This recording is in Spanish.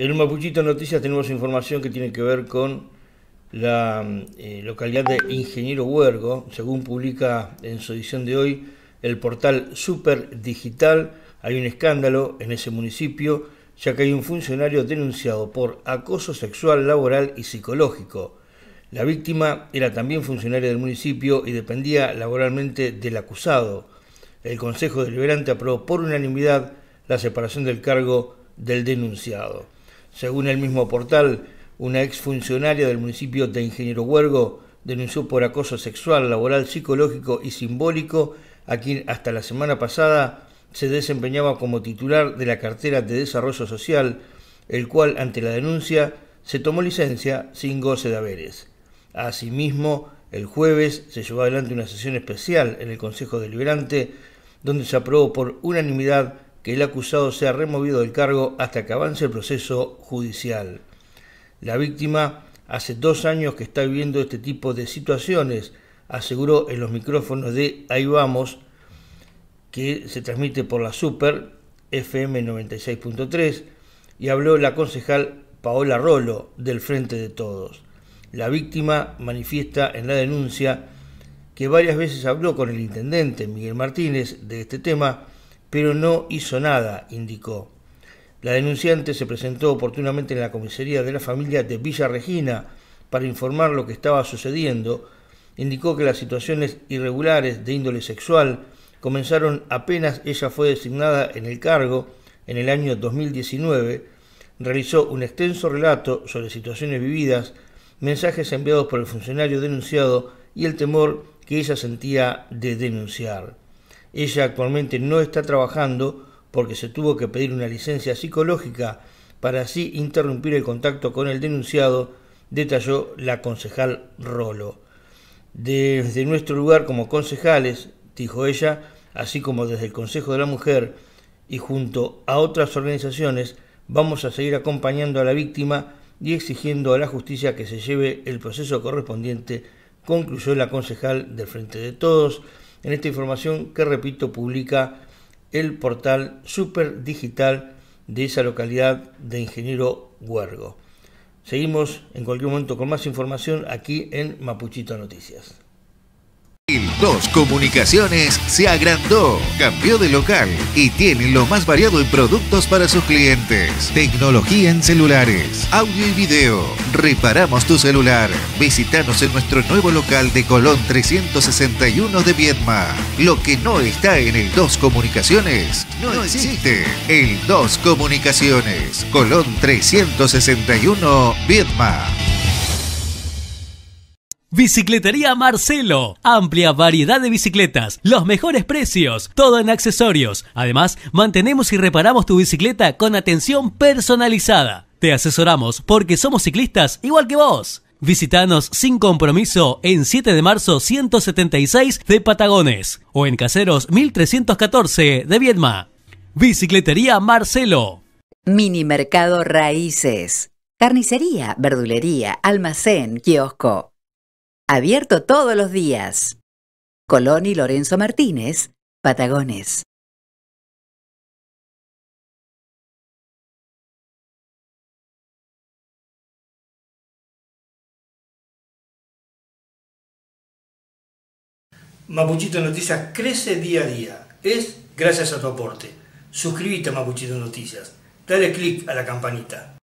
En Mapuchito Noticias tenemos información que tiene que ver con la eh, localidad de Ingeniero Huergo, según publica en su edición de hoy el portal Super Digital. Hay un escándalo en ese municipio, ya que hay un funcionario denunciado por acoso sexual, laboral y psicológico. La víctima era también funcionaria del municipio y dependía laboralmente del acusado. El Consejo Deliberante aprobó por unanimidad la separación del cargo del denunciado. Según el mismo portal, una funcionaria del municipio de Ingeniero Huergo denunció por acoso sexual, laboral, psicológico y simbólico a quien hasta la semana pasada se desempeñaba como titular de la cartera de Desarrollo Social, el cual ante la denuncia se tomó licencia sin goce de haberes. Asimismo, el jueves se llevó adelante una sesión especial en el Consejo Deliberante, donde se aprobó por unanimidad el acusado sea removido del cargo hasta que avance el proceso judicial. La víctima hace dos años que está viviendo este tipo de situaciones, aseguró en los micrófonos de Ahí vamos, que se transmite por la Super FM 96.3, y habló la concejal Paola Rolo del Frente de Todos. La víctima manifiesta en la denuncia que varias veces habló con el intendente Miguel Martínez de este tema, pero no hizo nada, indicó. La denunciante se presentó oportunamente en la comisaría de la familia de Villa Regina para informar lo que estaba sucediendo. Indicó que las situaciones irregulares de índole sexual comenzaron apenas ella fue designada en el cargo en el año 2019. Realizó un extenso relato sobre situaciones vividas, mensajes enviados por el funcionario denunciado y el temor que ella sentía de denunciar. Ella actualmente no está trabajando porque se tuvo que pedir una licencia psicológica para así interrumpir el contacto con el denunciado, detalló la concejal Rolo. Desde nuestro lugar como concejales, dijo ella, así como desde el Consejo de la Mujer y junto a otras organizaciones, vamos a seguir acompañando a la víctima y exigiendo a la justicia que se lleve el proceso correspondiente, concluyó la concejal del Frente de Todos en esta información que, repito, publica el portal Superdigital de esa localidad de Ingeniero Huergo. Seguimos en cualquier momento con más información aquí en Mapuchito Noticias. Dos Comunicaciones se agrandó, cambió de local y tiene lo más variado en productos para sus clientes. Tecnología en celulares, audio y video. Reparamos tu celular. Visítanos en nuestro nuevo local de Colón 361 de Viedma. Lo que no está en el Dos Comunicaciones no, existe. El Dos Comunicaciones, Colón 361 Viedma. Bicicletería Marcelo. Amplia variedad de bicicletas, los mejores precios, todo en accesorios. Además, mantenemos y reparamos tu bicicleta con atención personalizada. Te asesoramos porque somos ciclistas igual que vos. Visítanos sin compromiso en 7 de marzo 176 de Patagones o en Caseros 1314 de Viedma. Bicicletería Marcelo. Mini Mercado Raíces. Carnicería, verdulería, almacén, kiosco. Abierto todos los días. Colón y Lorenzo Martínez, Patagones. Mapuchito Noticias crece día a día. Es gracias a tu aporte. Suscríbete a Mapuchito Noticias. Dale click a la campanita.